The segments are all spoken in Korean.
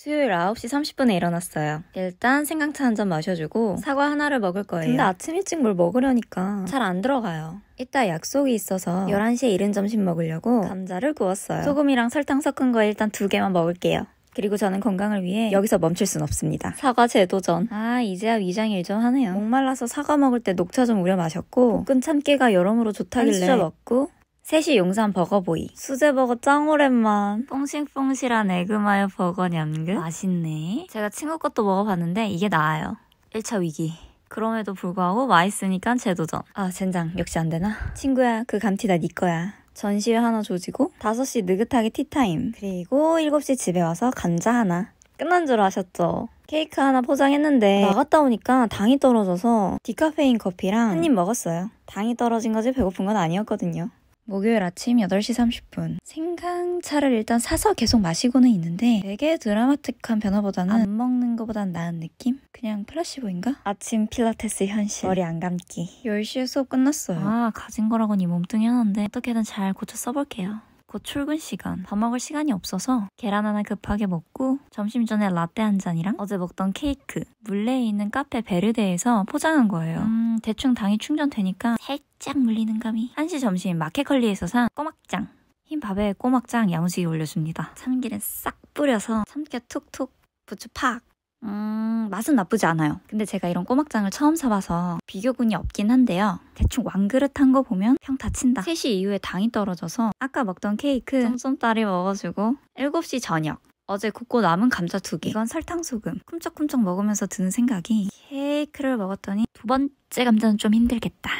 수요일 9시 30분에 일어났어요. 일단 생강차 한 잔 마셔주고 사과 하나를 먹을 거예요. 근데 아침 일찍 뭘 먹으려니까 잘 안 들어가요. 이따 약속이 있어서 11시에 이른 점심 먹으려고 감자를 구웠어요. 소금이랑 설탕 섞은 거 일단 두 개만 먹을게요. 그리고 저는 건강을 위해 여기서 멈출 순 없습니다. 사과 재도전. 아, 이제야 위장일 좀 하네요. 목말라서 사과 먹을 때 녹차 좀 우려 마셨고, 끈 참깨가 여러모로 좋다길래 한수 먹고, 셋이 용산 버거보이 수제버거 짱 오랜만 퐁신퐁실한 에그마요 버거 냠그 맛있네 제가 친구 것도 먹어봤는데 이게 나아요 1차 위기 그럼에도 불구하고 맛있으니까 재도전 아 젠장 역시 안되나? 친구야 그 감튀 다네 거야 전시회 하나 조지고 5시 느긋하게 티타임 그리고 7시 집에 와서 감자 하나 끝난 줄 아셨죠? 케이크 하나 포장했는데 나갔다 오니까 당이 떨어져서 디카페인 커피랑 한입 먹었어요 당이 떨어진 거지 배고픈 건 아니었거든요 목요일 아침 8시 30분 생강차를 일단 사서 계속 마시고는 있는데 되게 드라마틱한 변화보다는 안 먹는 것보단 나은 느낌? 그냥 플라시보인가? 아침 필라테스 현실 머리 안 감기 10시에 수업 끝났어요 아 가진 거라곤 이 몸뚱이 하는데 어떻게든 잘 고쳐 써볼게요 곧 출근 시간, 밥 먹을 시간이 없어서 계란 하나 급하게 먹고 점심 전에 라떼 한 잔이랑 어제 먹던 케이크, 물레에 있는 카페 베르데에서 포장한 거예요. 음, 대충 당이 충전되니까 살짝 물리는 감이. 한시 점심 마켓컬리에서 산 꼬막장. 흰 밥에 꼬막장 야무지게 올려줍니다. 참기름 싹 뿌려서 참깨 툭툭 부추 팍 음, 맛은 나쁘지 않아요. 근데 제가 이런 꼬막장을 처음 사봐서 비교군이 없긴 한데요. 대충 왕그릇 한 거 보면 평 다친다. 3시 이후에 당이 떨어져서 아까 먹던 케이크 쏨쏨딸이 먹어주고 7시 저녁 어제 굽고 남은 감자 두 개. 이건 설탕 소금. 쿰쩍쿰쩍 먹으면서 드는 생각이 케이크를 먹었더니 두 번째 감자는 좀 힘들겠다.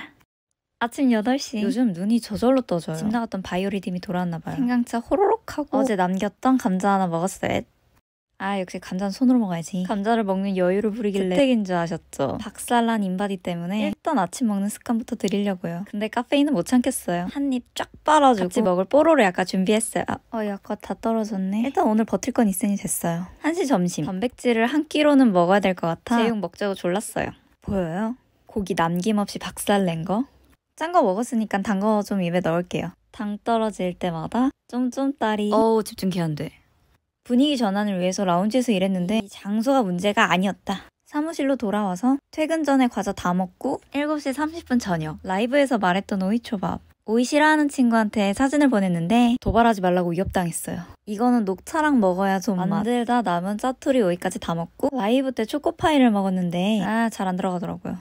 아침 8시. 요즘 눈이 저절로 떠져요. 집 나갔던 바이오리듬이 돌아왔나 봐요. 생강차 호로록 하고 어제 남겼던 감자 하나 먹었어요. 아 역시 감자는 손으로 먹어야지 감자를 먹는 여유를 부리길래 주택인 줄 아셨죠 박살난 인바디 때문에 일단 아침 먹는 습관부터 드리려고요 근데 카페인은 못 참겠어요 한 입 쫙 빨아주고 같이 먹을 뽀로로 약간 준비했어요 아, 어이 아다 떨어졌네 일단 오늘 버틸 건 있으니 됐어요 한시 점심 단백질을 한 끼로는 먹어야 될 것 같아 제육 먹자고 졸랐어요 보여요? 고기 남김없이 박살낸 거짠 거 먹었으니까 단 거 좀 입에 넣을게요 당 떨어질 때마다 쫌쫌 딸이 어우 집중 기한돼 분위기 전환을 위해서 라운지에서 일했는데 장소가 문제가 아니었다. 사무실로 돌아와서 퇴근 전에 과자 다 먹고 7시 30분 저녁 라이브에서 말했던 오이초밥 오이 싫어하는 친구한테 사진을 보냈는데 도발하지 말라고 위협당했어요. 이거는 녹차랑 먹어야 좀 만들다 남은 짜투리 오이까지 다 먹고 라이브 때 초코파이를 먹었는데 아 잘 안 들어가더라고요.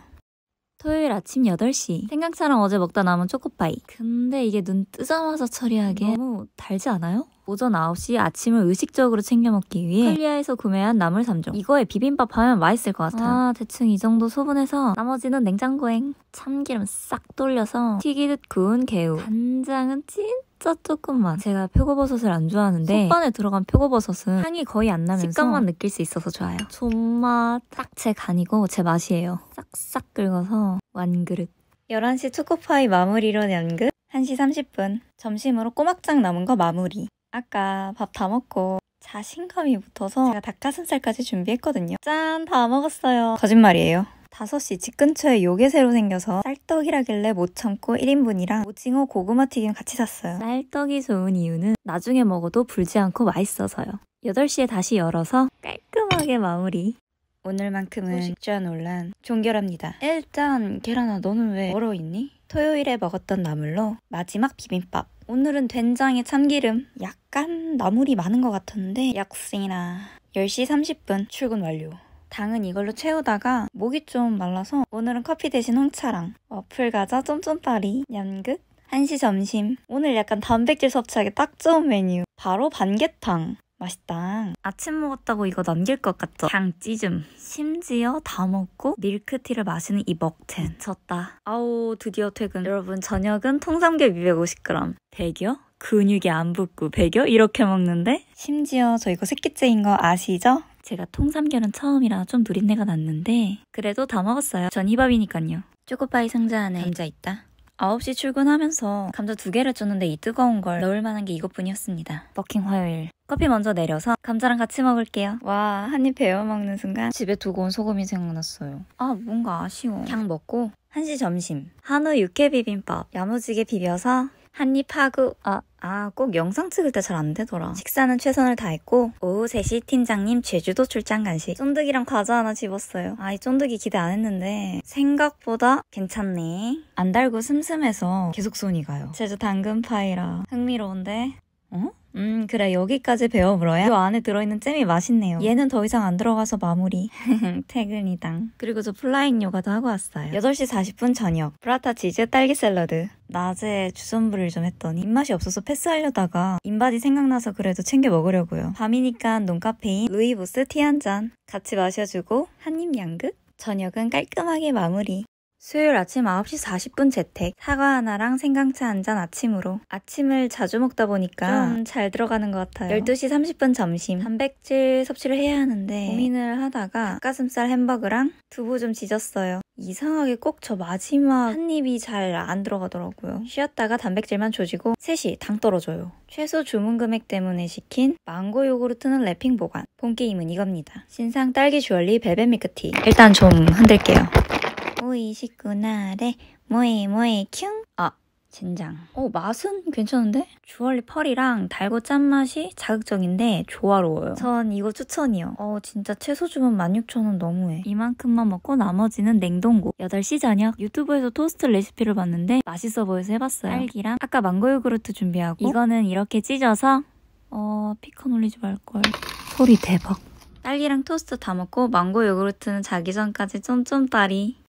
토요일 아침 8시 생강차랑 어제 먹다 남은 초코파이 근데 이게 눈 뜨자마자 처리하기에 너무 달지 않아요? 오전 9시 아침을 의식적으로 챙겨 먹기 위해 클리아에서 구매한 나물 3종 이거에 비빔밥 하면 맛있을 것 같아요 아 대충 이 정도 소분해서 나머지는 냉장고행 참기름 싹 돌려서 튀기듯 구운 개우 간장은 진짜 조금만 제가 표고버섯을 안 좋아하는데 솥반에 들어간 표고버섯은 향이 거의 안 나면서 식감만 느낄 수 있어서 좋아요 존맛 딱 제 간이고 제 맛이에요 싹싹 긁어서 완그릇 11시 초코파이 마무리로 연극 1시 그 30분 점심으로 꼬막장 남은 거 마무리 아까 밥 다 먹고 자신감이 붙어서 제가 닭가슴살까지 준비했거든요. 짠! 다 먹었어요. 거짓말이에요. 5시 집 근처에 요게 새로 생겨서 쌀떡이라길래 못 참고 1인분이랑 오징어 고구마 튀김 같이 샀어요. 쌀떡이 좋은 이유는 나중에 먹어도 불지 않고 맛있어서요. 8시에 다시 열어서 깔끔하게 마무리. 오늘만큼은 식주와 논란 종결합니다. 일단 계란아 너는 왜 얼어있니? 토요일에 먹었던 나물로 마지막 비빔밥 오늘은 된장에 참기름 약간 나물이 많은 것 같은데 역시나 10시 30분 출근 완료 당은 이걸로 채우다가 목이 좀 말라서 오늘은 커피 대신 홍차랑 어플 과자 쫌쫌파리 연극 1시 점심 오늘 약간 단백질 섭취하기 딱 좋은 메뉴 바로 반개탕 맛있다. 아침 먹었다고 이거 남길 것 같죠? 장찌줌 심지어 다 먹고 밀크티를 마시는 이 먹텐. 졌다. 아우 드디어 퇴근. 여러분 저녁은 통삼겹 250g. 100여? 근육이 안 붙고 100여? 이렇게 먹는데? 심지어 저 이거 새끼째인 거 아시죠? 제가 통삼겹는 처음이라 좀 누린내가 났는데 그래도 다 먹었어요. 전 희밥이니까요. 초코파이 상자 안에 감자 있다. 9시 출근하면서 감자 두 개를 줬는데 이 뜨거운 걸 넣을 만한 게 이것뿐이었습니다. 버킹 화요일. 커피 먼저 내려서 감자랑 같이 먹을게요. 와, 한 입 베어 먹는 순간 집에 두고 온 소금이 생각났어요. 아, 뭔가 아쉬워. 그냥 먹고 1시 점심. 한우 육회 비빔밥. 야무지게 비벼서 한입하고 아, 아, 꼭 영상 찍을 때 잘 안 되더라. 식사는 최선을 다했고 오후 3시 팀장님 제주도 출장 간식. 쫀득이랑 과자 하나 집었어요. 아, 이 쫀득이 기대 안 했는데 생각보다 괜찮네. 안 달고 슴슴해서 계속 손이 가요. 제주 당근파이라 흥미로운데 어? 음 그래 여기까지 배워보러야 이 안에 들어있는 잼이 맛있네요 얘는 더 이상 안 들어가서 마무리 퇴근이당 그리고 저 플라잉 요가도 하고 왔어요 8시 40분 저녁 프라타 치즈 딸기 샐러드 낮에 주전부를좀 했더니 입맛이 없어서 패스하려다가 인바디 생각나서 그래도 챙겨 먹으려고요 밤이니까 논카페인 루이보스 티 한 잔 같이 마셔주고 한입 양극 저녁은 깔끔하게 마무리 수요일 아침 9시 40분 재택 사과 하나랑 생강차 한 잔 아침으로 아침을 자주 먹다 보니까 좀 잘 들어가는 것 같아요 12시 30분 점심 단백질 섭취를 해야 하는데 고민을 하다가 닭가슴살 햄버거랑 두부 좀 지졌어요 이상하게 꼭 저 마지막 한 입이 잘 안 들어가더라고요. 쉬었다가 단백질만 조지고 셋이 당 떨어져요. 최소 주문 금액 때문에 시킨 망고 요구르트는 랩핑 보관. 본 게임은 이겁니다. 신상 딸기 주얼리 벨벳 미크티 일단 좀 흔들게요. 야구이 29날에 뭐해 뭐해 큐 아, 젠장. 어, 맛은 괜찮은데? 주얼리 펄이랑 달고 짠맛이 자극적인데 조화로워요. 전 이거 추천이요. 어, 진짜 채소 주문 16,000원 너무해. 이만큼만 먹고 나머지는 냉동고. 8시 저녁 유튜브에서 토스트 레시피를 봤는데 맛있어 보여서 해봤어요. 딸기랑 아까 망고 요구르트 준비하고 이거는 이렇게 찢어서 어, 피컨 올리지 말걸. 소리 대박. 딸기랑 토스트 다 먹고 망고 요구르트는 자기 전까지 쫌쫌따리.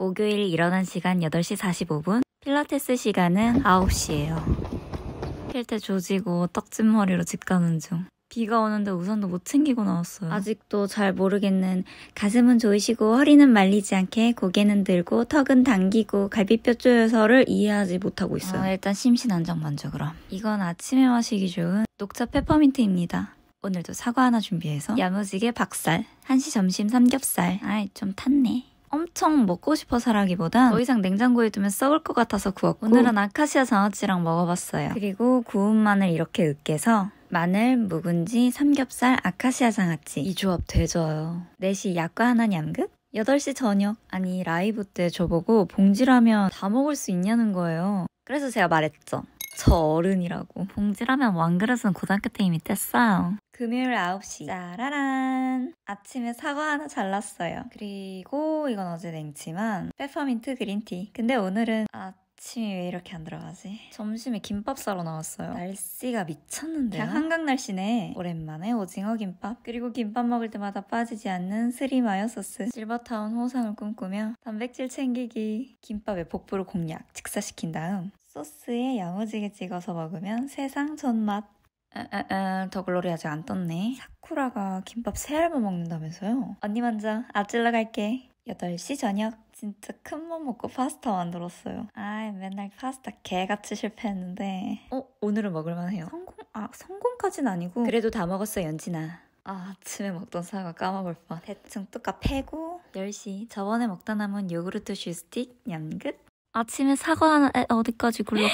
목요일 일어난 시간 8시 45분, 필라테스 시간은 9시예요. 필테 조지고 떡진 머리로 집 가는 중. 비가 오는데 우산도 못 챙기고 나왔어요. 아직도 잘 모르겠는 가슴은 조이시고 허리는 말리지 않게 고개는 들고 턱은 당기고 갈비뼈 조여서를 이해하지 못하고 있어요. 아, 일단 심신 안정 먼저 그럼. 이건 아침에 마시기 좋은 녹차 페퍼민트입니다. 오늘도 사과 하나 준비해서 야무지게 박살, 한시 점심 삼겹살. 아이 좀 탔네. 엄청 먹고 싶어서라기보단 더 이상 냉장고에 두면 썩을 것 같아서 구웠고 오늘은 아카시아 장아찌랑 먹어봤어요. 그리고 구운 마늘 이렇게 으깨서 마늘, 묵은지, 삼겹살, 아카시아 장아찌 이 조합 되져요. 4시 약과 하나 얌극? 8시 저녁 아니 라이브 때 저보고 봉지라면 다 먹을 수 있냐는 거예요. 그래서 제가 말했죠. 저 어른이라고. 봉지라면 왕그릇은 고등학교 때 이미 뗐어요. 금요일 9시 짜라란 아침에 사과 하나 잘랐어요. 그리고 이건 어제 냉치만 페퍼민트 그린티. 근데 오늘은 아침이왜 이렇게 안 들어가지? 점심에 김밥 사러 나왔어요. 날씨가 미쳤는데요? 그냥 한강 날씨네. 오랜만에 오징어 김밥. 그리고 김밥 먹을 때마다 빠지지 않는 스리마요 소스. 실버타운 호상을 꿈꾸며 단백질 챙기기. 김밥에 복부를 공략, 직사시킨 다음 소스에 야무지게 찍어서 먹으면 세상 전맛더 아, 아, 아, 글로리 아직 안 떴네. 사쿠라가 김밥 세 알만 먹는다면서요? 언니 먼저 아찔러 갈게. 8시 저녁. 진짜 큰맘 먹고 파스타 만들었어요. 아 맨날 파스타 개같이 실패했는데. 어, 오늘은 먹을만해요. 성공, 아, 성공까진 아니고. 그래도 다 먹었어, 연진아. 아, 아침에 먹던 사과 까먹을 뻔. 대충 뚜까 패고 10시 저번에 먹다 남은 요구르트 슈스틱 양긋 아침에 사과 어디까지 굴러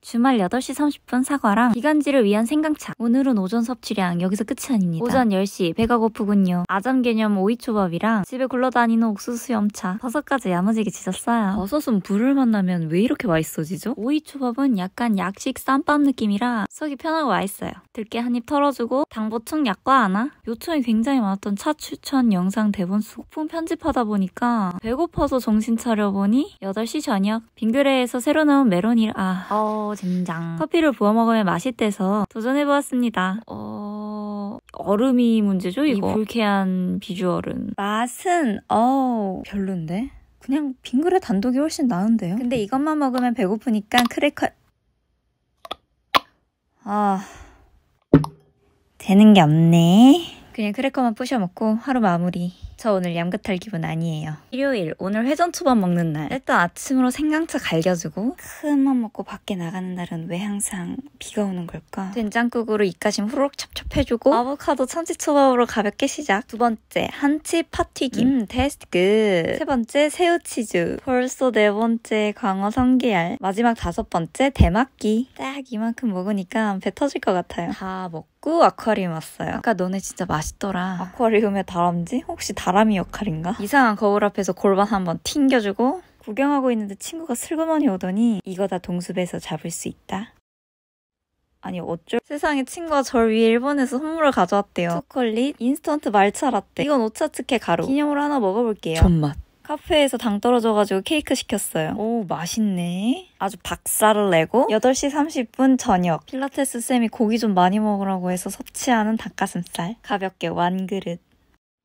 주말 8시 30분 사과랑 기간지를 위한 생강차 오늘은 오전 섭취량 여기서 끝이 아닙니다 오전 10시 배가 고프군요 아잠 개념 오이초밥이랑 집에 굴러다니는 옥수수 염차 버섯까지 야무지게 지졌어요 버섯은 불을 만나면 왜 이렇게 맛있어지죠? 오이초밥은 약간 약식 쌈밥 느낌이라 속이 편하고 맛있어요 들깨 한입 털어주고 당보충 약과 하나 요청이 굉장히 많았던 차 추천 영상 대본 소품 편집하다 보니까 배고파서 정신 차려보니 8시 저녁 빙그레에서 새로 나온 메론이 아 어, 젠장 커피를 부어 먹으면 맛이 돼서 도전해보았습니다 어... 얼음이 문제죠 이거 이 불쾌한 비주얼은 맛은 어우 별론데 그냥 빙그레 단독이 훨씬 나은데요 근데 이것만 먹으면 배고프니까 크래커 아... 되는 게 없네. 그냥 크래커만 부셔먹고 하루 마무리. 저 오늘 얌긋할 기분 아니에요. 일요일 오늘 회전초밥 먹는 날. 일단 아침으로 생강차 갈겨주고 큰맘 먹고 밖에 나가는 날은 왜 항상 비가 오는 걸까? 된장국으로 입가심 후루룩 찹찹해주고 아보카도 참치초밥으로 가볍게 시작. 두 번째 한치 팥튀김 음, 테스트 끝. 세 번째 새우치즈. 벌써 네 번째 광어 성게알. 마지막 다섯 번째 대막기. 딱 이만큼 먹으니까 배 터질 것 같아요. 다 먹고 먹고 아쿠아리움 왔어요. 아까 너네 진짜 맛있더라. 아쿠아리움의 다람쥐? 혹시 다람이 역할인가? 이상한 거울 앞에서 골반 한번 튕겨주고 구경하고 있는데 친구가 슬그머니 오더니 이거 다 동숲에서 잡을 수 있다. 아니 어쩔 세상에 친구가 절 위해 일본에서 선물을 가져왔대요 초콜릿 인스턴트 말차 라떼 이건 오차츠케 가루 기념으로 하나 먹어볼게요 존맛 카페에서 당 떨어져가지고 케이크 시켰어요. 오 맛있네. 아주 박살을 내고 8시 30분 저녁 필라테스 쌤이 고기 좀 많이 먹으라고 해서 섭취하는 닭가슴살 가볍게 완그릇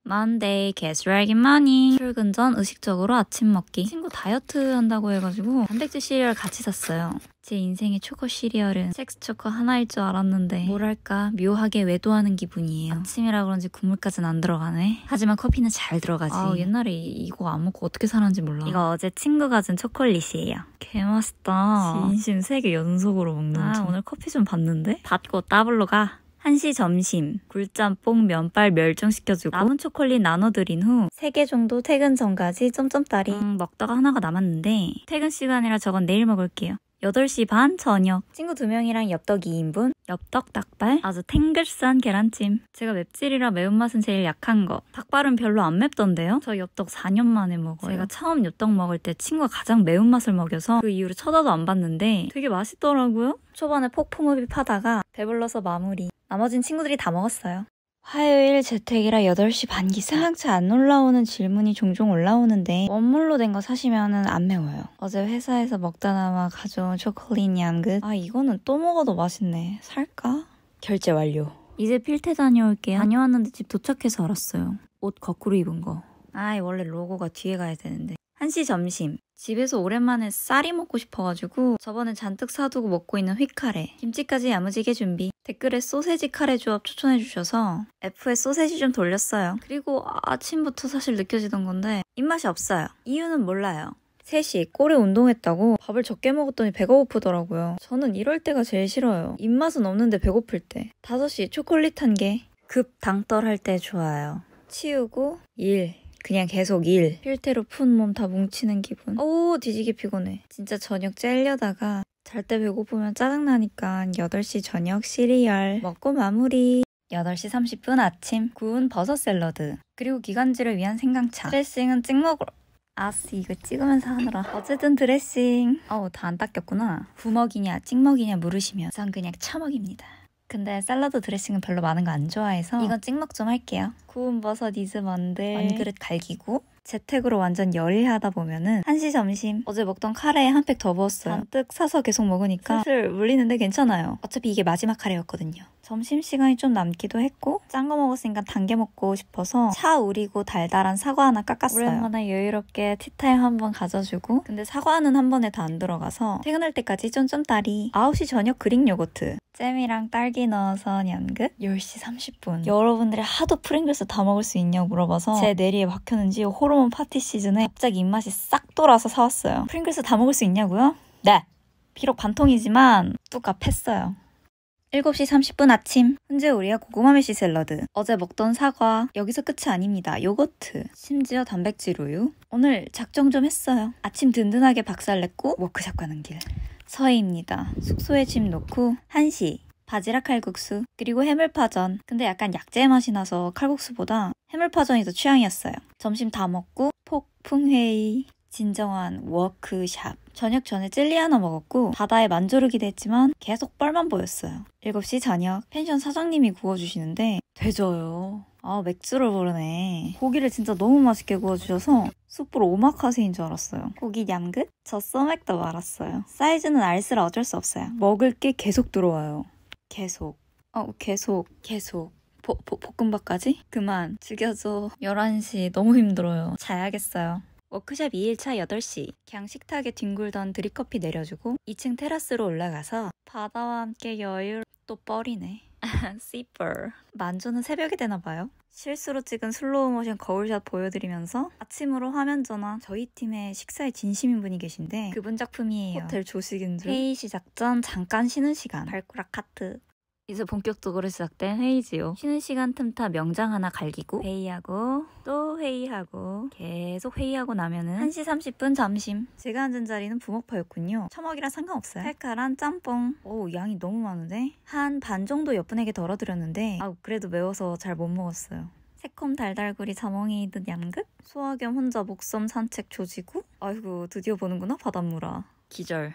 Monday, gets d a g g i n g m o n e 출근 전 의식적으로 아침 먹기. 친구 다이어트 한다고 해가지고 단백질 시리얼 같이 샀어요. 제 인생의 초코 시리얼은 섹스 초코 하나일 줄 알았는데 뭐랄까 묘하게 외도하는 기분이에요. 아침이라 그런지 국물까진 안 들어가네. 하지만 커피는 잘 들어가지. 아, 옛날에 이거 안 먹고 어떻게 살았는지 몰라. 이거 어제 친구가 준 초콜릿이에요. 개맛있다. 진심 세개 연속으로 먹는 아, 오늘 커피 좀 봤는데? 받고 따블로 가. 한시 점심, 굴짬뽕, 면발 멸종시켜주고 남은 초콜릿 나눠드린 후 3개 정도 퇴근 전까지 점점따리 음, 먹다가 하나가 남았는데 퇴근 시간이라 저건 내일 먹을게요. 8시 반 저녁 친구 2명이랑 엽떡 2인분 엽떡 닭발 아주 탱글싼 계란찜 제가 맵찔이라 매운맛은 제일 약한 거 닭발은 별로 안 맵던데요? 저 엽떡 4년 만에 먹어요 제가 처음 엽떡 먹을 때 친구가 가장 매운맛을 먹여서 그 이후로 쳐다도 안 봤는데 되게 맛있더라고요 초반에 폭풍흡입하다가 배불러서 마무리. 나머진 친구들이 다 먹었어요. 화요일 재택이라 8시 반 기사 생각치 안 올라오는 질문이 종종 올라오는데 원물로 된 거 사시면은 안 매워요 어제 회사에서 먹다 남아 가져온 초콜릿 양극 아 이거는 또 먹어도 맛있네 살까? 결제 완료 이제 필테 다녀올게요 다녀왔는데 집 도착해서 알았어요 옷 거꾸로 입은 거 아이 원래 로고가 뒤에 가야 되는데 1시 점심 집에서 오랜만에 쌀이 먹고 싶어가지고 저번에 잔뜩 사두고 먹고 있는 휘카레 김치까지 야무지게 준비 댓글에 소세지 카레 조합 추천해주셔서 F에 소세지 좀 돌렸어요 그리고 아침부터 사실 느껴지던 건데 입맛이 없어요 이유는 몰라요 셋이 꼬레 운동했다고 밥을 적게 먹었더니 배가 고프더라고요 저는 이럴 때가 제일 싫어요 입맛은 없는데 배고플 때 5시 초콜릿 한 개 급 당떨 할때 좋아요 치우고 일 그냥 계속 일. 필테로 푼 몸 다 뭉치는 기분. 오 뒤지게 피곤해. 진짜 저녁 째려다가 잘 때 배고프면 짜증나니까 8시 저녁 시리얼 먹고 마무리. 8시 30분 아침 구운 버섯 샐러드 그리고 기관지를 위한 생강차 드레싱은 찍먹으로 아스 이거 찍으면서 하느라 어쨌든 드레싱 어우 다 안 닦였구나 구먹이냐 찍먹이냐 물으시면 전 그냥 처먹입니다 근데 샐러드 드레싱은 별로 많은 거 안 좋아해서 이건 찍먹 좀 할게요. 구운 버섯 이즈 먼드 완그릇 갈기구 재택으로 완전 열일하다 보면은 한시 점심 어제 먹던 카레에 한 팩 더 부었어요. 잔뜩 사서 계속 먹으니까 슬슬 물리는데 괜찮아요. 어차피 이게 마지막 카레였거든요. 점심시간이 좀 남기도 했고 짠 거 먹었으니까 당겨 먹고 싶어서 차 우리고 달달한 사과 하나 깎았어요. 오랜만에 여유롭게 티타임 한번 가져주고 근데 사과는 한 번에 다 안 들어가서 퇴근할 때까지 쫀쫀 딸리 9시 저녁 그릭 요거트 잼이랑 딸기 넣어서 연극 10시 30분 여러분들이 하도 프링글스 다 먹을 수 있냐고 물어봐서 제 내리에 박혔는지 호롱 새로운 파티 시즌에 갑자기 입맛이 싹 돌아서 사왔어요. 프링글스 다 먹을 수 있냐고요? 네! 비록 반통이지만 뚝갑했어요. 7시 30분 아침 현재 우리의 고구마 메시 샐러드 어제 먹던 사과 여기서 끝이 아닙니다 요거트 심지어 단백질 우유 오늘 작정 좀 했어요 아침 든든하게 박살냈고 워크샵 가는 길서희입니다 숙소에 짐 놓고 1시 바지락 칼국수, 그리고 해물파전. 근데 약간 약재 맛이 나서 칼국수보다 해물파전이 더 취향이었어요. 점심 다 먹고 폭풍회의, 진정한 워크샵. 저녁 전에 젤리 하나 먹었고 바다에 만조르기도했지만 계속 뻘만 보였어요. 7시 저녁 펜션 사장님이 구워주시는데 되져요. 아 맥주를 부르네. 고기를 진짜 너무 맛있게 구워주셔서 숯불 오마카세인 줄 알았어요. 고기 양긋저 써맥도 말았어요. 사이즈는 알스라 어쩔 수 없어요. 먹을 게 계속 들어와요. 계속 어 계속 계속 보, 보, 볶음밥까지? 그만 죽여줘 11시 너무 힘들어요 자야겠어요 워크샵 2일차 8시 그냥 식탁에 뒹굴던 드립커피 내려주고 2층 테라스로 올라가서 바다와 함께 여유 또 뻘이네 씨퍼. 만주는 새벽이 되나봐요. 실수로 찍은 슬로우 모션 거울샷 보여드리면서 아침으로 화면 전화 저희 팀의 식사에 진심인 분이 계신데 그분 작품이에요. 호텔 조식인 줄. 회의 시작 전 잠깐 쉬는 시간. 발꼬락 카트. 이제 본격적으로 시작된 회의지요. 쉬는 시간 틈타 명장 하나 갈기고 회의하고 또 회의하고 계속 회의하고 나면은 1시 30분 잠심. 제가 앉은 자리는 부먹파였군요. 처먹이랑 상관없어요. 칼칼한 짬뽕. 오 양이 너무 많은데? 한 반 정도 옆분에게 덜어드렸는데 아 그래도 매워서 잘 못 먹었어요. 새콤 달달구리 자몽이듯 양극? 소화겸 혼자 목섬 산책 조지고? 아이고 드디어 보는구나 바닷물아. 기절.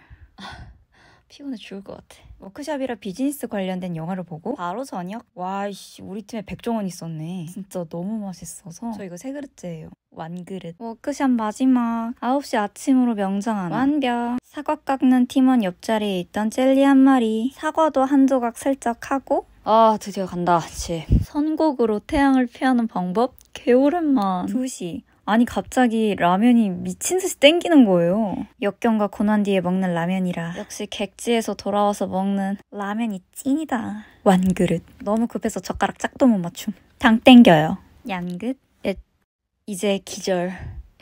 피곤해 죽을 것 같아. 워크샵이라 비즈니스 관련된 영화를 보고 바로 저녁? 와이씨 우리 팀에 백종원 있었네. 진짜 너무 맛있어서 저 이거 세 그릇째예요. 완그릇. 워크샵 마지막 9시 아침으로 명장한 완벽. 사과 깎는 팀원 옆자리에 있던 젤리 한 마리. 사과도 한 조각 슬쩍 하고 아 드디어 간다 집. 선곡으로 태양을 피하는 방법? 개오랜만. 2시. 아니 갑자기 라면이 미친 듯이 땡기는 거예요. 역경과 고난 뒤에 먹는 라면이라 역시 객지에서 돌아와서 먹는 라면이 찐이다. 완그릇. 너무 급해서 젓가락 짝도 못 맞춤. 당 땡겨요. 양긋. 옿. 이제 기절.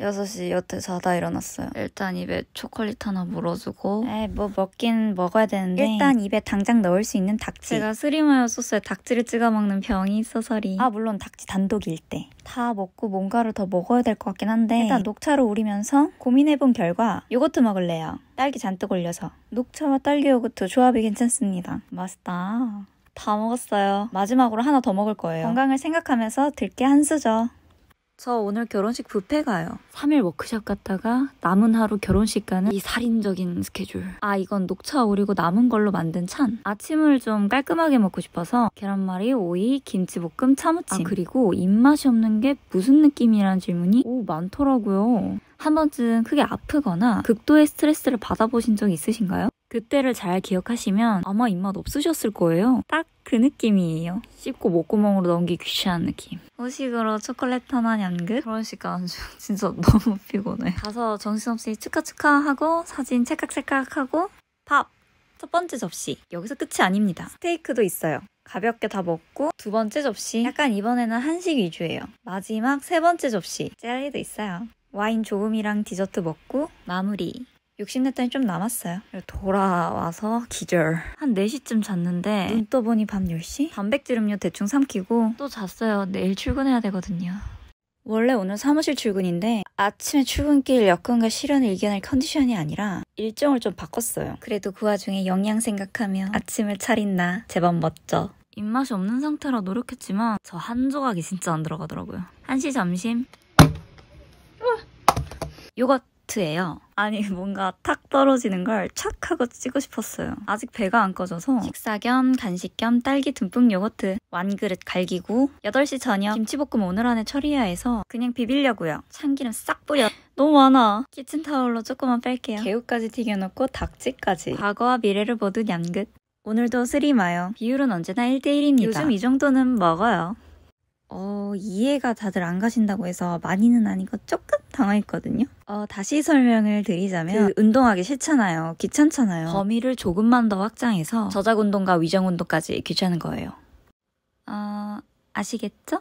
6시 여태 자다 일어났어요. 일단 입에 초콜릿 하나 물어주고 에뭐 먹긴 먹어야 되는데 일단 입에 당장 넣을 수 있는 닭지 제가 스리마요 소스에 닭지를 찍어 먹는 병이 있어서리 아 물론 닭지 단독일 때 다 먹고 뭔가를 더 먹어야 될 것 같긴 한데 일단 녹차로 우리면서 고민해본 결과 요거트 먹을래요. 딸기 잔뜩 올려서 녹차와 딸기 요거트 조합이 괜찮습니다. 맛있다. 다 먹었어요. 마지막으로 하나 더 먹을 거예요. 건강을 생각하면서 들깨 한 수저. 저 오늘 결혼식 뷔페 가요. 3일 워크숍 갔다가 남은 하루 결혼식 가는 이 살인적인 스케줄. 아 이건 녹차 오리고 남은 걸로 만든 찬. 아침을 좀 깔끔하게 먹고 싶어서 계란말이, 오이, 김치볶음, 참무침. 아 그리고 입맛이 없는 게 무슨 느낌이란 질문이 오 많더라고요. 한 번쯤 크게 아프거나 극도의 스트레스를 받아보신 적 있으신가요? 그때를 잘 기억하시면 아마 입맛 없으셨을 거예요. 딱 그 느낌이에요. 씹고 목구멍으로 넘기 귀찮은 느낌. 후식으로 초콜릿 하나 연극? 그런 식 안주 진짜 너무 피곤해. 가서 정신없이 축하축하 하고 사진 찰칵찰칵 하고 밥! 첫 번째 접시. 여기서 끝이 아닙니다. 스테이크도 있어요. 가볍게 다 먹고 두 번째 접시. 약간 이번에는 한식 위주예요. 마지막 세 번째 접시. 젤리도 있어요. 와인 조금이랑 디저트 먹고 마무리. 욕심냈더니 좀 남았어요. 돌아와서 기절. 한 4시쯤 잤는데 눈 떠보니 밤 10시? 단백질 음료 대충 삼키고 또 잤어요. 내일 출근해야 되거든요. 원래 오늘 사무실 출근인데 아침에 출근길 여건과 실현을 이겨낼 컨디션이 아니라 일정을 좀 바꿨어요. 그래도 그 와중에 영양 생각하며 아침을 차린 나 제법 멋져. 입맛이 없는 상태라 노력했지만 저 한 조각이 진짜 안 들어가더라고요. 한시 점심 어. 요것 하트예요. 아니 뭔가 탁 떨어지는 걸 착 하고 찍고 싶었어요. 아직 배가 안 꺼져서 식사 겸 간식 겸 딸기 듬뿍 요거트 완그릇 갈기구 8시 저녁 김치볶음 오늘 안에 처리해야 해서 그냥 비빌려고요. 참기름 싹 뿌려 너무 많아. 키친타올로 조금만 뺄게요. 개우까지 튀겨놓고 닭찌까지. 과거와 미래를 모두 냠긋. 오늘도 스리마요 비율은 언제나 1대1입니다. 요즘 이 정도는 먹어요. 어, 이해가 다들 안 가신다고 해서 많이는 아니고 조금 당황했거든요. 어, 다시 설명을 드리자면 그 운동하기 싫잖아요. 귀찮잖아요. 범위를 조금만 더 확장해서 저작 운동과 위정 운동까지 귀찮은 거예요. 어, 아시겠죠?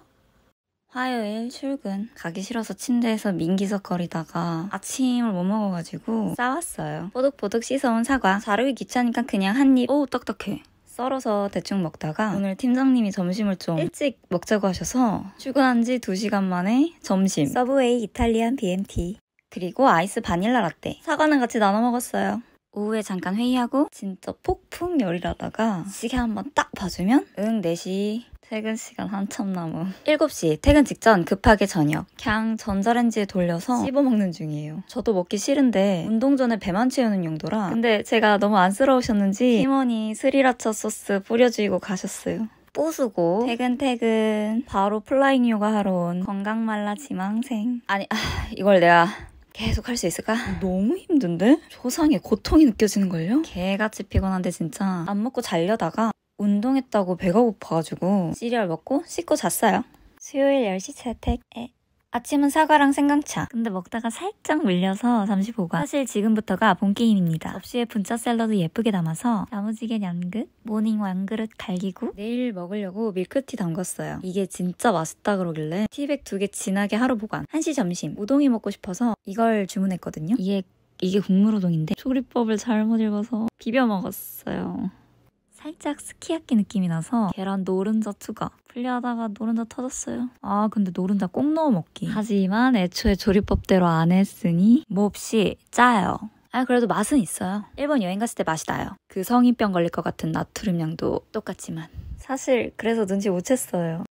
화요일 출근 가기 싫어서 침대에서 민기석거리다가 아침을 못 먹어가지고 싸웠어요. 뽀득뽀득 씻어온 사과 자르기 귀찮으니까 그냥 한입오 떡떡해 썰어서 대충 먹다가 오늘 팀장님이 점심을 좀 일찍 먹자고 하셔서 출근한 지 2시간 만에 점심 서브웨이 이탈리안 BMT 그리고 아이스 바닐라 라떼 사과는 같이 나눠 먹었어요 오후에 잠깐 회의하고 진짜 폭풍 열이라다가 시계 한번 딱 봐주면 응 4시 퇴근 시간 한참 남음 7시 퇴근 직전 급하게 저녁 그냥 전자렌지에 돌려서 씹어 먹는 중이에요 저도 먹기 싫은데 운동 전에 배만 채우는 용도라 근데 제가 너무 안쓰러우셨는지 팀원이 스리라차 소스 뿌려주고 가셨어요 뿌수고 퇴근퇴근 바로 플라잉 요가 하러 온 건강말라 지망생 아니 아, 이걸 내가 계속 할 수 있을까? 너무 힘든데? 조상의 고통이 느껴지는걸요? 개같이 피곤한데 진짜 안 먹고 자려다가 운동했다고 배가 고파가지고 시리얼 먹고 씻고 잤어요. 수요일 10시 채택. 에. 아침은 사과랑 생강차. 근데 먹다가 살짝 물려서 잠시 보고. 사실 지금부터가 본 게임입니다. 접시에 분짜 샐러드 예쁘게 담아서 나무지게 양긋, 모닝 왕그릇 갈기고 내일 먹으려고 밀크티 담갔어요. 이게 진짜 맛있다 그러길래 티백 두 개 진하게 하루 보관. 1시 점심 우동이 먹고 싶어서 이걸 주문했거든요. 이게 이게 국물 우동인데 조리법을 잘못 읽어서 비벼 먹었어요. 살짝 스키야키 느낌이 나서 계란 노른자 추가. 분리하다가 노른자 터졌어요. 아 근데 노른자 꼭 넣어 먹기. 하지만 애초에 조리법대로 안 했으니 몹시 짜요. 아 그래도 맛은 있어요. 일본 여행 갔을 때 맛이 나요. 그 성인병 걸릴 것 같은 나트륨 양도 똑같지만. 사실 그래서 눈치 못 챘어요.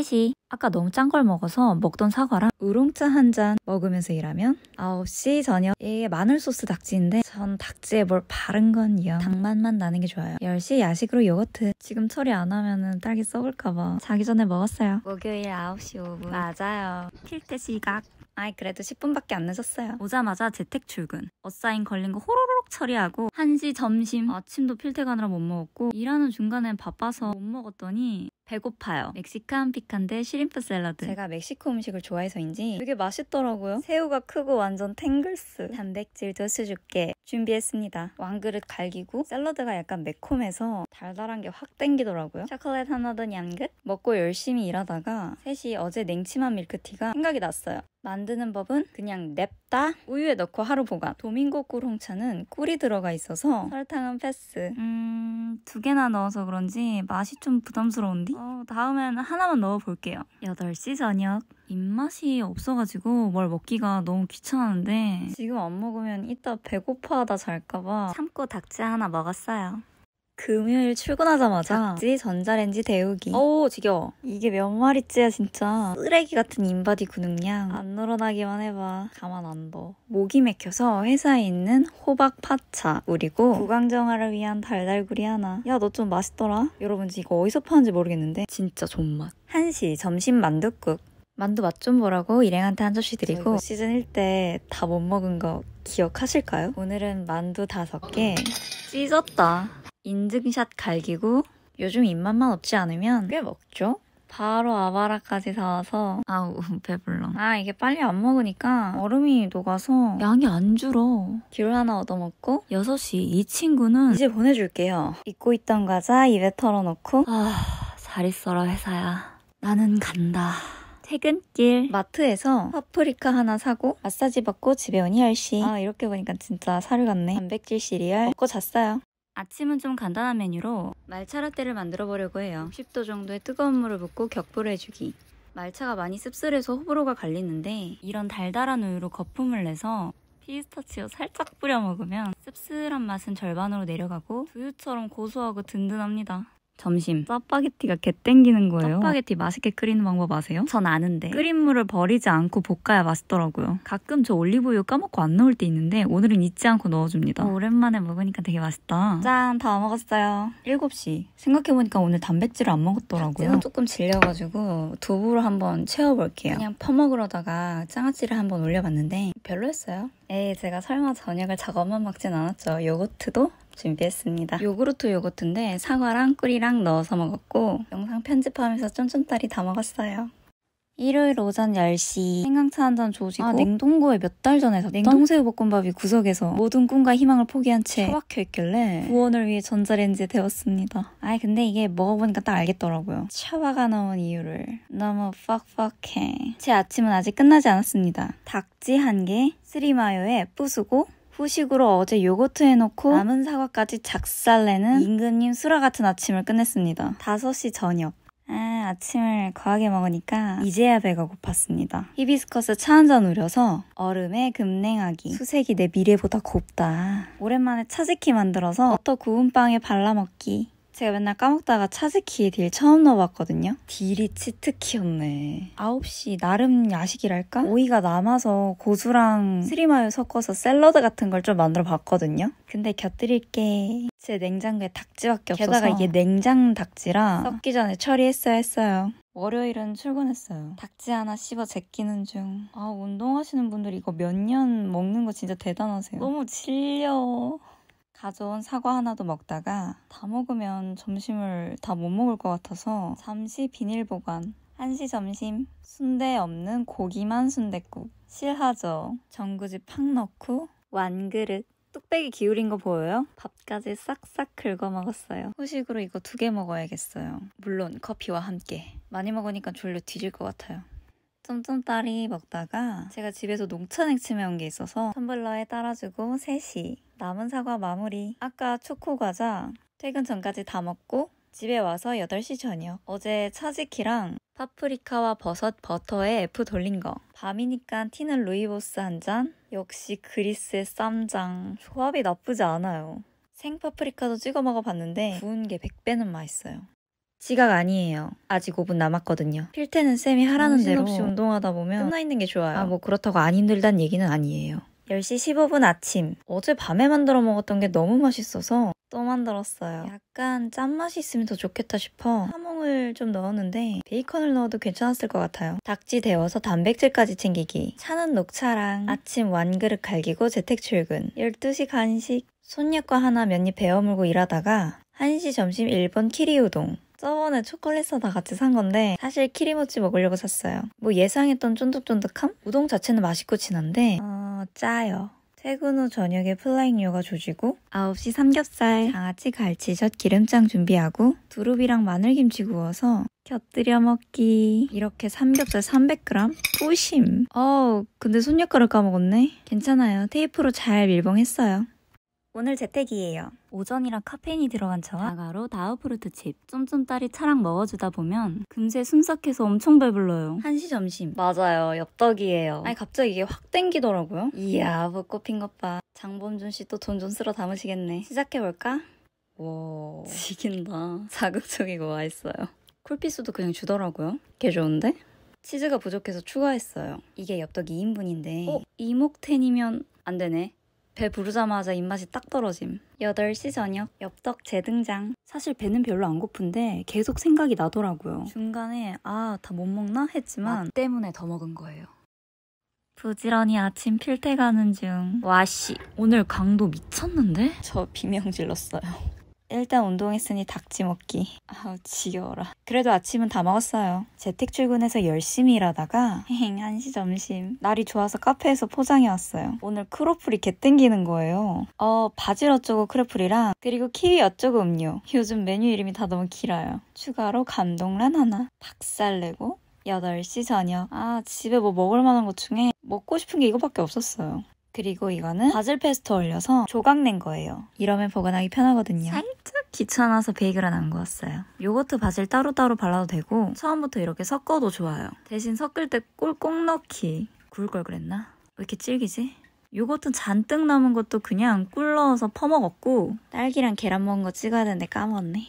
셋이 아까 너무 짠 걸 먹어서 먹던 사과랑 우롱차 한 잔 먹으면서 일하면 9시 저녁 예 마늘 소스 닭지인데 전 닭지에 뭘 바른 건요 닭맛만 나는 게 좋아요 10시 야식으로 요거트 지금 처리 안 하면은 딸기 썩을까봐 자기 전에 먹었어요 목요일 9시 5분 맞아요 필테 시각 아이 그래도 10분밖에 안 늦었어요 오자마자 재택 출근 어사인 걸린 거 호로록 처리하고 1시 점심 아침도 필퇴 가느라 못 먹었고 일하는 중간엔 바빠서 못 먹었더니 배고파요. 멕시칸 피칸데 시림프 샐러드. 제가 멕시코 음식을 좋아해서인지 되게 맛있더라고요. 새우가 크고 완전 탱글스. 단백질 도수 줄게 준비했습니다. 왕그릇 갈기고 샐러드가 약간 매콤해서 달달한 게 확 땡기더라고요. 초콜릿 하나 든 양긋? 먹고 열심히 일하다가 셋이 어제 냉침한 밀크티가 생각이 났어요. 만드는 법은 그냥 냅다 우유에 넣고 하루 보관 도밍고 꿀홍차는 꿀이 들어가 있어서 설탕은 패스 음... 두 개나 넣어서 그런지 맛이 좀부담스러운데 어, 다음에는 하나만 넣어볼게요 8시 저녁 입맛이 없어가지고 뭘 먹기가 너무 귀찮은데 지금 안 먹으면 이따 배고파하다 잘까봐 참고 닭지 하나 먹었어요 금요일 출근하자마자 아. 지 전자레인지 데우기. 오 어, 지겨워. 이게 몇 마리째야 진짜. 쓰레기 같은 인바디 구능량. 안 늘어나기만 해봐. 가만 안 둬. 목이 맥혀서 회사에 있는 호박 파차 그리고 구강정화를 위한 달달구리 하나. 야 너 좀 맛있더라. 여러분 이거 어디서 파는지 모르겠는데 진짜 존맛. 한시 점심 만둣국. 만두 맛 좀 보라고 일행한테 한 접시 드리고 시즌 1 때 다 못 먹은 거 기억하실까요? 오늘은 만두 다섯 개 음. 찢었다. 인증샷 갈기고 요즘 입맛만 없지 않으면 꽤 먹죠? 바로 아바라까지 사와서 아우 배불러 아 이게 빨리 안 먹으니까 얼음이 녹아서 양이 안 줄어 귤 하나 얻어먹고 6시 이 친구는 이제 보내줄게요 잊고 있던 과자 입에 털어놓고 아잘 있어라 회사야 나는 간다 퇴근길 마트에서 파프리카 하나 사고 마사지 받고 집에 오니 10시 아 이렇게 보니까 진짜 사료 같네 단백질 시리얼 먹고 잤어요 아침은 좀 간단한 메뉴로 말차 라떼를 만들어 보려고 해요. 60도 정도의 뜨거운 물을 붓고 격불해 주기. 말차가 많이 씁쓸해서 호불호가 갈리는데 이런 달달한 우유로 거품을 내서 피스타치오 살짝 뿌려 먹으면 씁쓸한 맛은 절반으로 내려가고 두유처럼 고소하고 든든합니다. 점심 짜파게티가 개 땡기는 거예요. 짜파게티 맛있게 끓이는 방법 아세요? 전 아는데 끓인 물을 버리지 않고 볶아야 맛있더라고요. 가끔 저 올리브유 까먹고 안 넣을 때 있는데 오늘은 잊지 않고 넣어줍니다. 어, 오랜만에 먹으니까 되게 맛있다. 짠! 다 먹었어요. 7시. 생각해보니까 오늘 단백질을 안 먹었더라고요. 제가 아, 조금 질려가지고 두부로 한번 채워볼게요. 그냥 퍼먹으러다가 장아찌를 한번 올려봤는데 별로였어요. 에이 예, 제가 설마 저녁을 작업만 먹진 않았죠. 요거트도 준비했습니다. 요구르트 요거트인데 사과랑 꿀이랑 넣어서 먹었고 영상 편집하면서 쫀쫀따리다 먹었어요. 일요일 오전 10시 생강차 한 잔 조지고 아, 냉동고에 몇 달 전에 샀던 냉동새우 볶음밥이 구석에서 모든 꿈과 희망을 포기한 채 처박혀 있길래 구원을 위해 전자레인지에 데웠습니다. 아이 근데 이게 먹어보니까 딱 알겠더라고요. 차화가 나온 이유를 너무 빡빡해. 제 아침은 아직 끝나지 않았습니다. 닭지 한 개, 쓰리마요에 부수고 후식으로 어제 요거트 해놓고 남은 사과까지 작살내는 임금님 수라 같은 아침을 끝냈습니다. 5시 저녁 아, 아침을 과하게 먹으니까 이제야 배가 고팠습니다. 히비스커스 차 한 잔 우려서 얼음에 금냉하기. 수색이 내 미래보다 곱다. 오랜만에 차지키 만들어서 버터 구운 빵에 발라먹기. 제가 맨날 까먹다가 차즈키 딜 처음 넣어봤거든요. 딜이 치트키였네. 9시 나름 야식이랄까? 오이가 남아서 고수랑 스리마요 섞어서 샐러드 같은 걸 좀 만들어 봤거든요. 근데 곁들일 게제 냉장고에 닭지밖에 없어서 게다가 이게 냉장 닭지라 섞기 전에 처리했어야 했어요. 월요일은 출근했어요. 닭지 하나 씹어 제끼는 중. 아 운동하시는 분들 이거 몇 년 먹는 거 진짜 대단하세요. 너무 질려. 가져온 사과 하나도 먹다가 다 먹으면 점심을 다 못 먹을 것 같아서 잠시 비닐 보관. 한시 점심 순대 없는 고기만 순댓국 실하죠. 전구지 팍 넣고 완그릇 뚝배기 기울인 거 보여요? 밥까지 싹싹 긁어 먹었어요. 후식으로 이거 두 개 먹어야겠어요. 물론 커피와 함께. 많이 먹으니까 졸려 뒤질 것 같아요. 쫌쫌따리 먹다가 제가 집에서 농촌액침해온 게 있어서 텀블러에 따라주고 3시 남은 사과 마무리 아까 초코 과자 퇴근 전까지 다 먹고 집에 와서 8시 전이요 어제 차지키랑 파프리카와 버섯 버터에 F 돌린 거 밤이니까 티는 루이보스 한 잔 역시 그리스의 쌈장 조합이 나쁘지 않아요 생 파프리카도 찍어 먹어봤는데 구운 게 100배는 맛있어요 지각 아니에요. 아직 5분 남았거든요. 필테는 쌤이 하라는 대로 없이 운동하다 보면 끝나 있는 게 좋아요. 아, 뭐 그렇다고 안 힘들단 얘기는 아니에요. 10시 15분 아침. 어제 밤에 만들어 먹었던 게 너무 맛있어서 또 만들었어요. 약간 짠맛이 있으면 더 좋겠다 싶어 하몽을 좀 넣었는데 베이컨을 넣어도 괜찮았을 것 같아요. 닭지 데워서 단백질까지 챙기기. 차는 녹차랑 아침 완그릇 갈기고 재택 출근. 12시 간식. 손녀과 하나 면이 베어 물고 일하다가 1시 점심 일본 키리우동. 저번에 초콜릿 사다 같이 산 건데 사실 키리모치 먹으려고 샀어요. 뭐 예상했던 쫀득쫀득함? 우동 자체는 맛있고 진한데 어... 짜요. 퇴근 후 저녁에 플라잉 요가 조지고 9시 삼겹살, 장아찌 갈치젓 기름장 준비하고 두릅이랑 마늘김치 구워서 곁들여 먹기 이렇게 삼겹살 300g 뿌심 어우 근데 손젓가락 까먹었네 괜찮아요 테이프로 잘 밀봉했어요 오늘 재택이에요. 오전이라 카페인이 들어간 저와 자가로 다우프루트 칩. 쫌쫌 딸이 차랑 먹어주다 보면 금세 순삭해서 엄청 배불러요. 한시 점심. 맞아요. 엽떡이에요. 아니 갑자기 이게 확 땡기더라고요. 이야 벚꽃핀 것 봐. 장범준 씨또 돈좀 쓸어 담으시겠네. 시작해볼까? 와 지긴다. 자극적이고 맛있어요. 쿨피스도 그냥 주더라고요. 개 좋은데? 치즈가 부족해서 추가했어요. 이게 엽떡 2인분인데 어? 이목텐이면 안 되네. 배 부르자마자 입맛이 딱 떨어짐. 8시 저녁 엽떡 재등장. 사실 배는 별로 안 고픈데 계속 생각이 나더라고요. 중간에 아, 다 못 먹나 했지만 때문에 더 먹은 거예요. 부지런히 아침 필퇴 가는 중. 와씨, 오늘 강도 미쳤는데? 저 비명 질렀어요. 일단 운동했으니 닭지 먹기. 아우 지겨워라. 그래도 아침은 다 먹었어요. 재택 출근해서 열심히 일하다가 행한시 점심 날이 좋아서 카페에서 포장해 왔어요. 오늘 크로플이 개 땡기는 거예요. 어 바질 어쩌고 크로플이랑 그리고 키위 어쩌고 음료. 요즘 메뉴 이름이 다 너무 길어요. 추가로 감동란 하나. 박살내고 8시 저녁. 아 집에 뭐 먹을 만한 것 중에 먹고 싶은 게 이거밖에 없었어요. 그리고 이거는 바질 페스토 올려서 조각낸 거예요. 이러면 보관하기 편하거든요. 살짝 귀찮아서 베이글은 안 구웠어요. 요거트 바질 따로따로 발라도 되고 처음부터 이렇게 섞어도 좋아요. 대신 섞을 때 꿀 꼭 넣기. 구울 걸 그랬나? 왜 이렇게 질기지? 요거트 잔뜩 남은 것도 그냥 꿀 넣어서 퍼먹었고 딸기랑 계란 먹은 거 찍어야 되는데 까먹었네.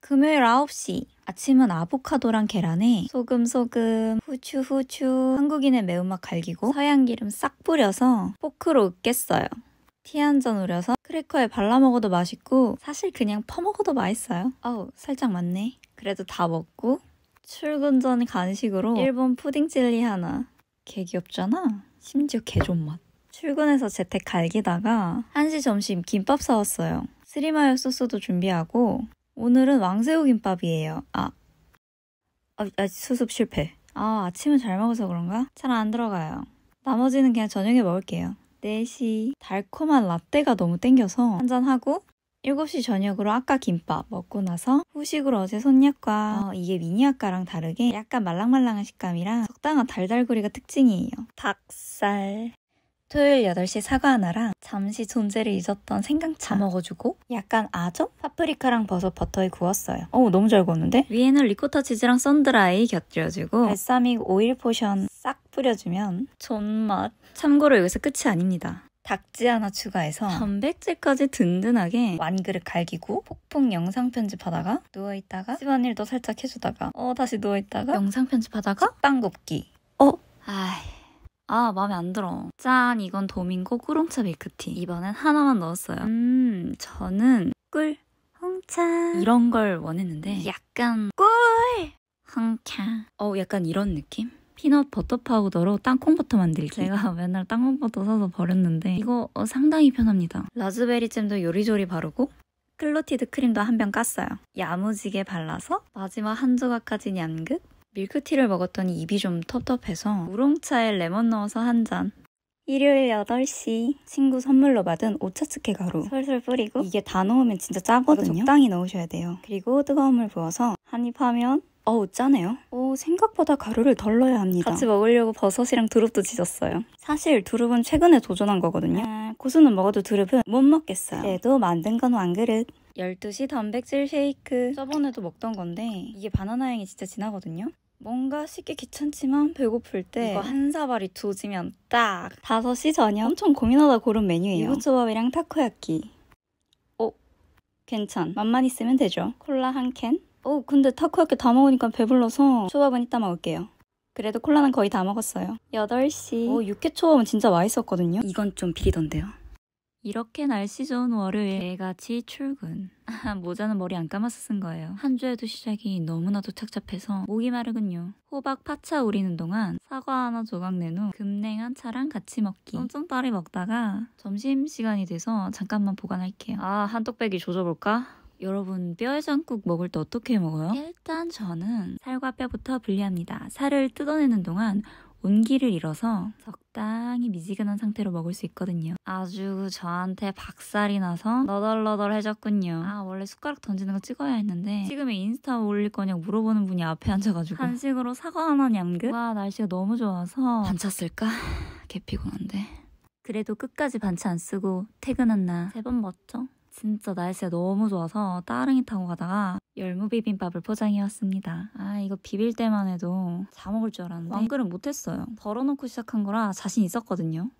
금요일 9시 아침은 아보카도랑 계란에 소금 소금 후추 후추 한국인의 매운맛 갈기고 서양 기름 싹 뿌려서 포크로 으깼어요. 티 한 잔 우려서 크래커에 발라먹어도 맛있고 사실 그냥 퍼먹어도 맛있어요. 어우 살짝 맞네. 그래도 다 먹고 출근 전 간식으로 일본 푸딩 젤리 하나 개 귀엽잖아? 심지어 개존맛 출근해서 재택 갈기다가 한시 점심 김밥 사왔어요. 스리마요 소스도 준비하고 오늘은 왕새우 김밥이에요. 아, 아, 아 수습 실패. 아, 아침은 잘 먹어서 그런가? 잘 안 들어가요. 나머지는 그냥 저녁에 먹을게요. 4시 달콤한 라떼가 너무 땡겨서 한잔하고 7시 저녁으로 아까 김밥 먹고 나서 후식으로 어제 손약과 어, 이게 미니아과랑 다르게 약간 말랑말랑한 식감이라 적당한 달달구리가 특징이에요. 닭살 토요일 8시 사과 하나랑 잠시 존재를 잊었던 생강차 먹어주고 약간 아점? 파프리카랑 버섯 버터에 구웠어요. 어우 너무 잘 구웠는데? 위에는 리코타 치즈랑 썬드라이 곁들여주고 발사믹 오일 포션 싹 뿌려주면 존맛. 참고로 여기서 끝이 아닙니다. 닭지 하나 추가해서 단백질까지 든든하게 완그릇 갈기고 폭풍 영상 편집하다가 누워있다가 집안일도 살짝 해주다가 어 다시 누워있다가 영상 편집하다가 빵 굽기 어? 아이 아 마음에 안 들어 짠 이건 도밍고꾸롱차 밀크티 이번엔 하나만 넣었어요 음 저는 꿀 홍차 이런 걸 원했는데 약간 꿀 홍차 어 약간 이런 느낌? 피넛 버터 파우더로 땅콩버터 만들기 제가 맨날 땅콩버터 사서 버렸는데 이거 어, 상당히 편합니다 라즈베리 잼도 요리조리 바르고 클로티드 크림도 한 병 깠어요 야무지게 발라서 마지막 한 조각까지 얀긋 밀크티를 먹었더니 입이 좀 텁텁해서 우롱차에 레몬 넣어서 한 잔. 일요일 8시 친구 선물로 받은 오차츠케 가루 솔솔 뿌리고 이게 다 넣으면 진짜 짜거든요. 적당히 넣으셔야 돼요. 그리고 뜨거운 물 부어서 한입 하면 어우 짜네요. 오 생각보다 가루를 덜 넣어야 합니다. 같이 먹으려고 버섯이랑 두릅도 지졌어요. 사실 두릅은 최근에 도전한 거거든요. 아, 고수는 먹어도 두릅은 못 먹겠어요. 그래도 만든 건 왕그릇. 12시 단백질 쉐이크 저번에도 먹던 건데 이게 바나나 향이 진짜 진하거든요 뭔가 쉽게 귀찮지만 배고플 때 이거 한 사발이 두 지면 딱 5시 저녁 엄청 고민하다 고른 메뉴예요 유부초밥이랑 타코야끼 오 어? 괜찮 맛만 있으면 되죠 콜라 한캔오 어, 근데 타코야끼 다 먹으니까 배불러서 초밥은 이따 먹을게요 그래도 콜라는 거의 다 먹었어요 8시 오 어, 육회초밥은 진짜 맛있었거든요 이건 좀 비리던데요 이렇게 날씨 좋은 월요일 개같이 출근 모자는 머리 안 감아서 쓴 거예요 한 주에도 시작이 너무나도 착잡해서 목이 마르군요 호박 파차 우리는 동안 사과 하나 조각 낸후 급냉한 차랑 같이 먹기 엄청 빨리 먹다가 점심시간이 돼서 잠깐만 보관할게요 아 한떡배기 조져볼까? 여러분 뼈해장국 먹을 때 어떻게 먹어요? 일단 저는 살과 뼈부터 분리합니다 살을 뜯어내는 동안 온기를 잃어서 적당히 미지근한 상태로 먹을 수 있거든요. 아주 저한테 박살이 나서 너덜너덜해졌군요. 아 원래 숟가락 던지는 거 찍어야 했는데 지금 왜 인스타 올릴 거냐고 물어보는 분이 앞에 앉아가지고 간식으로 사과 하나 냠긋? 와 날씨가 너무 좋아서 반차 쓸까? 개 피곤한데 그래도 끝까지 반차 안 쓰고 퇴근한 나세번멋죠 진짜 날씨가 너무 좋아서 따릉이 타고 가다가 열무비빔밥을 포장해 왔습니다. 아 이거 비빌 때만 해도 다 먹을 줄 알았는데 왕그릇 못했어요. 덜어놓고 시작한 거라 자신 있었거든요.